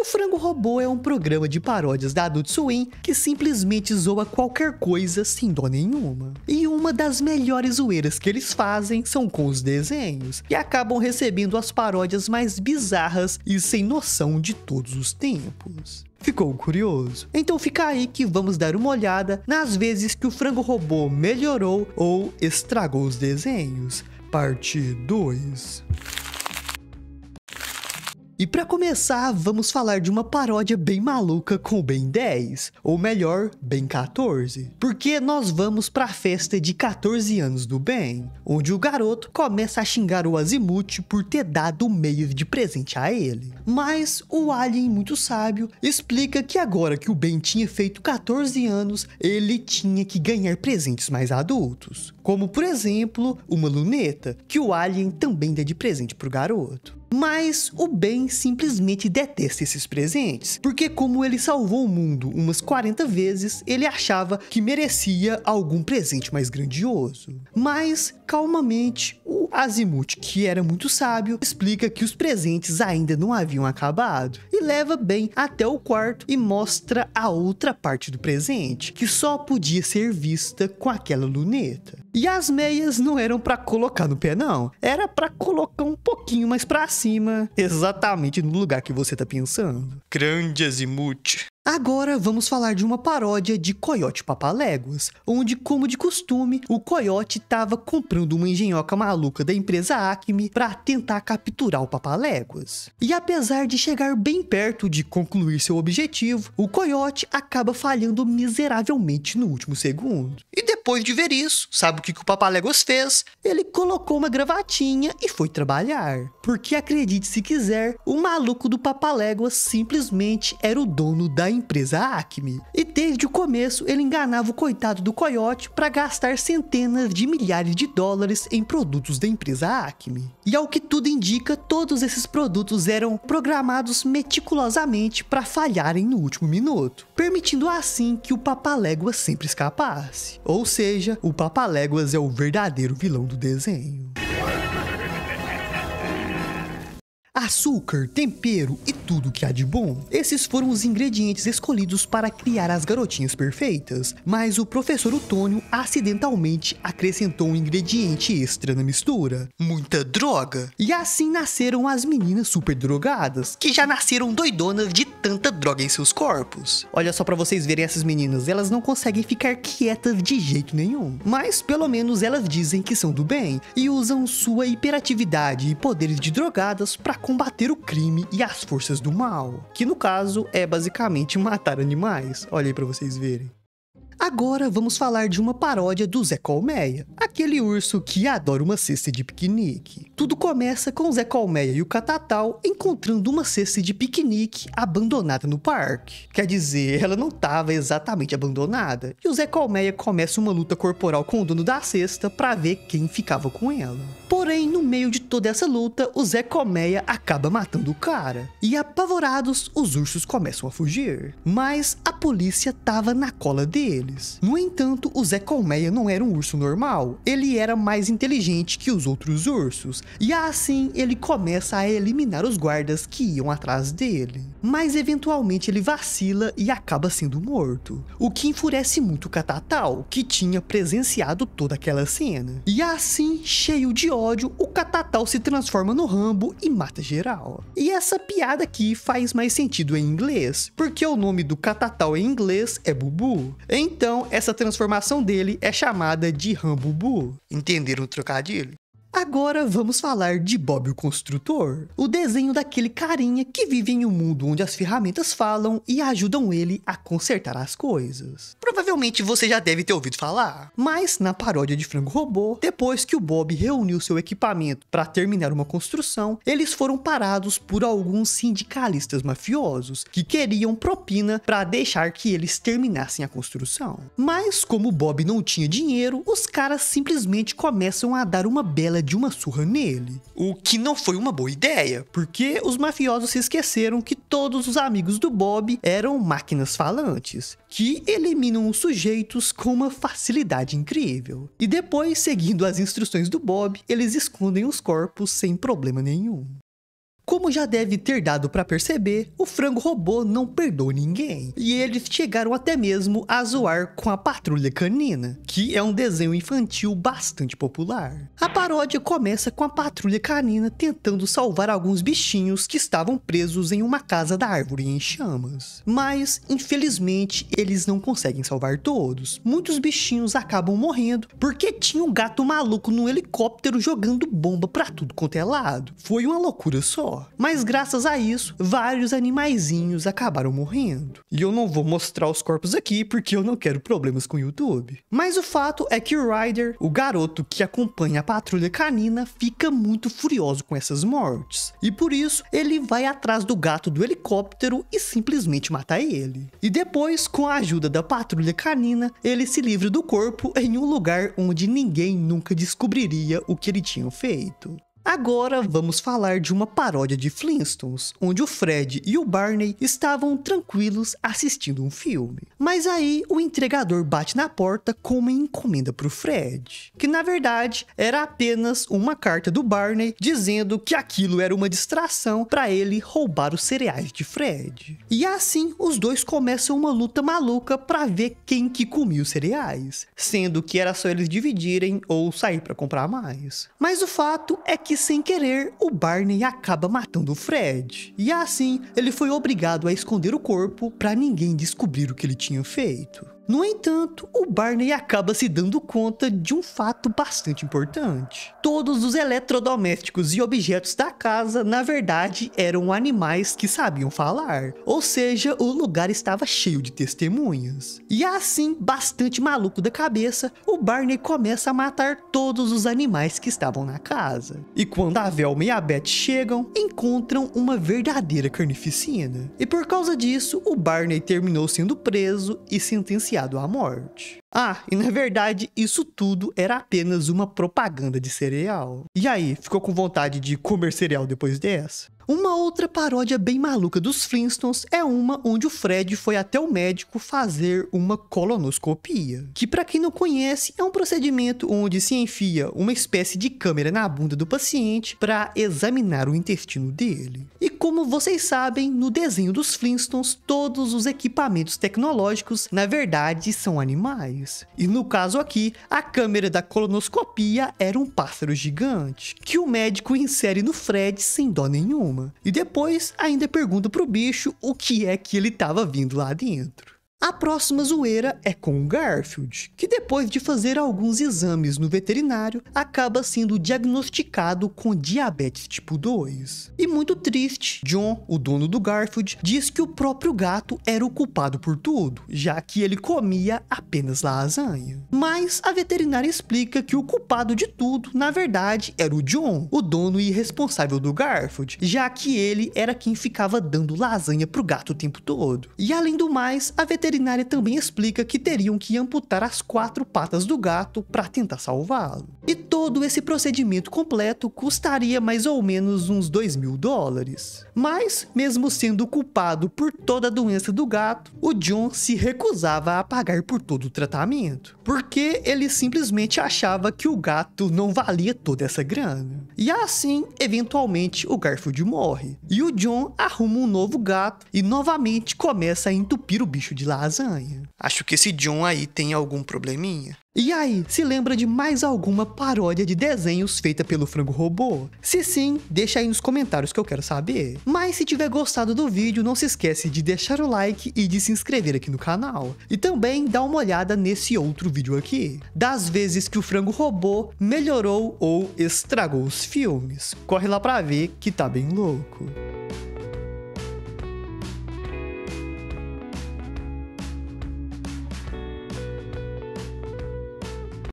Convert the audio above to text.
O Frango Robô é um programa de paródias da Adult Swim que simplesmente zoa qualquer coisa sem dó nenhuma. E uma das melhores zoeiras que eles fazem são com os desenhos, e acabam recebendo as paródias mais bizarras e sem noção de todos os tempos. Ficou curioso? Então fica aí que vamos dar uma olhada nas vezes que o frango robô melhorou ou estragou os desenhos. Parte 2. E para começar, vamos falar de uma paródia bem maluca com o Ben 10, ou melhor, Ben 14, porque nós vamos para a festa de 14 anos do Ben, onde o garoto começa a xingar o Azimuth por ter dado o meio de presente a ele. Mas o alien muito sábio explica que agora que o Ben tinha feito 14 anos, ele tinha que ganhar presentes mais adultos como por exemplo uma luneta, que o alien também dá de presente pro garoto. Mas o Ben simplesmente detesta esses presentes, porque como ele salvou o mundo umas 40 vezes, ele achava que merecia algum presente mais grandioso. Mas calmamente, o Azimuth, que era muito sábio, explica que os presentes ainda não haviam acabado e leva Ben até o quarto e mostra a outra parte do presente, que só podia ser vista com aquela luneta. E as meias não eram para colocar no pé não, era para colocar um pouquinho mais para cima, exatamente no lugar que você tá pensando. Grande Azimuth. Agora vamos falar de uma paródia de Coyote Papaléguas, onde, como de costume, o Coyote estava comprando uma engenhoca maluca da empresa Acme para tentar capturar o Papaléguas. E apesar de chegar bem perto de concluir seu objetivo, o Coyote acaba falhando miseravelmente no último segundo. E depois de ver isso, sabe o que, que o Papaléguas fez? Ele colocou uma gravatinha e foi trabalhar. Porque acredite se quiser, o maluco do Papaléguas simplesmente era o dono da empresa Acme. E desde o começo ele enganava o coitado do coiote para gastar centenas de milhares de dólares em produtos da empresa Acme. E ao que tudo indica, todos esses produtos eram programados meticulosamente para falharem no último minuto, permitindo assim que o Papaléguas sempre escapasse. Ou seja, o Papa Léguas é o verdadeiro vilão do desenho. açúcar, tempero e tudo que há de bom. Esses foram os ingredientes escolhidos para criar as garotinhas perfeitas, mas o professor Otônio acidentalmente acrescentou um ingrediente extra na mistura: muita droga. E assim nasceram as meninas super drogadas, que já nasceram doidonas de tanta droga em seus corpos. Olha só para vocês verem essas meninas, elas não conseguem ficar quietas de jeito nenhum, mas pelo menos elas dizem que são do bem e usam sua hiperatividade e poderes de drogadas para combater o crime e as forças do mal, que no caso é basicamente matar animais. Olha aí pra vocês verem. Agora vamos falar de uma paródia do Zé Colmeia, aquele urso que adora uma cesta de piquenique. Tudo começa com Zé Colmeia e o Catatal encontrando uma cesta de piquenique abandonada no parque. Quer dizer, ela não estava exatamente abandonada. E o Zé Colmeia começa uma luta corporal com o dono da cesta para ver quem ficava com ela. Porém, no meio de toda essa luta, o Zé Colmeia acaba matando o cara. E apavorados, os ursos começam a fugir. Mas a polícia tava na cola dele deles. No entanto, o Zé Colmeia não era um urso normal, ele era mais inteligente que os outros ursos, e assim ele começa a eliminar os guardas que iam atrás dele. Mas eventualmente ele vacila e acaba sendo morto, o que enfurece muito o Catatal, que tinha presenciado toda aquela cena. E assim, cheio de ódio, o Catatal se transforma no Rambo e mata geral. E essa piada aqui faz mais sentido em inglês, porque o nome do Catatal em inglês é Bubu. Então, então, essa transformação dele é chamada de Rambubu. Entenderam o trocadilho? Agora vamos falar de Bob o Construtor, o desenho daquele carinha que vive em um mundo onde as ferramentas falam e ajudam ele a consertar as coisas. Provavelmente você já deve ter ouvido falar, mas na paródia de Frango Robô, depois que o Bob reuniu seu equipamento para terminar uma construção, eles foram parados por alguns sindicalistas mafiosos que queriam propina para deixar que eles terminassem a construção. Mas como o Bob não tinha dinheiro, os caras simplesmente começam a dar uma bela de uma surra nele. O que não foi uma boa ideia, porque os mafiosos se esqueceram que todos os amigos do Bob eram máquinas falantes, que eliminam os sujeitos com uma facilidade incrível. E depois, seguindo as instruções do Bob, eles escondem os corpos sem problema nenhum. Como já deve ter dado para perceber, o frango robô não perdoa ninguém. E eles chegaram até mesmo a zoar com a Patrulha Canina, que é um desenho infantil bastante popular. A paródia começa com a Patrulha Canina tentando salvar alguns bichinhos que estavam presos em uma casa da árvore em chamas. Mas, infelizmente, eles não conseguem salvar todos. Muitos bichinhos acabam morrendo porque tinha um gato maluco no helicóptero jogando bomba para tudo quanto é lado. Foi uma loucura só maior. Mas graças a isso, vários animaizinhos acabaram morrendo. E eu não vou mostrar os corpos aqui porque eu não quero problemas com o YouTube. Mas o fato é que o Ryder, o garoto que acompanha a patrulha canina, fica muito furioso com essas mortes. E por isso, ele vai atrás do gato do helicóptero e simplesmente mata ele. E depois, com a ajuda da patrulha canina, ele se livra do corpo em um lugar onde ninguém nunca descobriria o que ele tinha feito. Agora vamos falar de uma paródia de Flintstones, onde o Fred e o Barney estavam tranquilos assistindo um filme. Mas aí o entregador bate na porta com uma encomenda para o Fred, que na verdade era apenas uma carta do Barney dizendo que aquilo era uma distração para ele roubar os cereais de Fred. E assim os dois começam uma luta maluca para ver quem que comia os cereais, sendo que era só eles dividirem ou sair para comprar mais. Mas o fato é que que sem querer o Barney acaba matando o Fred. E assim, ele foi obrigado a esconder o corpo para ninguém descobrir o que ele tinha feito. No entanto, o Barney acaba se dando conta de um fato bastante importante. Todos os eletrodomésticos e objetos da casa, na verdade, eram animais que sabiam falar. Ou seja, o lugar estava cheio de testemunhas. E assim, bastante maluco da cabeça, o Barney começa a matar todos os animais que estavam na casa. E quando a Velma e a Beth chegam, encontram uma verdadeira carnificina. E por causa disso, o Barney terminou sendo preso e sentenciado sentenciado à morte. Ah, e na verdade, isso tudo era apenas uma propaganda de cereal. E aí, ficou com vontade de comer cereal depois dessa? Uma outra paródia bem maluca dos Flintstones é uma onde o Fred foi até o médico fazer uma colonoscopia, que para quem não conhece é um procedimento onde se enfia uma espécie de câmera na bunda do paciente para examinar o intestino dele. E como vocês sabem, no desenho dos Flintstones, todos os equipamentos tecnológicos na verdade são animais. E no caso aqui, a câmera da colonoscopia era um pássaro gigante, que o médico insere no Fred sem dó nenhum nenhuma. E depois ainda pergunta pro bicho o que é que ele tava vindo lá dentro. A próxima zoeira é com Garfield, que depois de fazer alguns exames no veterinário, acaba sendo diagnosticado com diabetes tipo 2. E muito triste, John, o dono do Garfield, diz que o próprio gato era o culpado por tudo, já que ele comia apenas lasanha. Mas a veterinária explica que o culpado de tudo, na verdade, era o John, o dono e responsável do Garfield, já que ele era quem ficava dando lasanha pro gato o tempo todo. E além do mais, a veterinária veterinária também explica que teriam que amputar as quatro patas do gato para tentar salvá-lo. E todo esse procedimento completo custaria mais ou menos uns 2 mil dólares. Mas, mesmo sendo culpado por toda a doença do gato, o John se recusava a pagar por todo o tratamento, porque ele simplesmente achava que o gato não valia toda essa grana. E assim, eventualmente, o Garfield morre, e o John arruma um novo gato e novamente começa a entupir o bicho de lá lasanha. Acho que esse John aí tem algum probleminha. E aí, se lembra de mais alguma paródia de desenhos feita pelo Frango Robô? Se sim, deixa aí nos comentários que eu quero saber. Mas se tiver gostado do vídeo, não se esquece de deixar o like e de se inscrever aqui no canal. E também dá uma olhada nesse outro vídeo aqui, das vezes que o Frango Robô melhorou ou estragou os filmes. Corre lá pra ver que tá bem louco.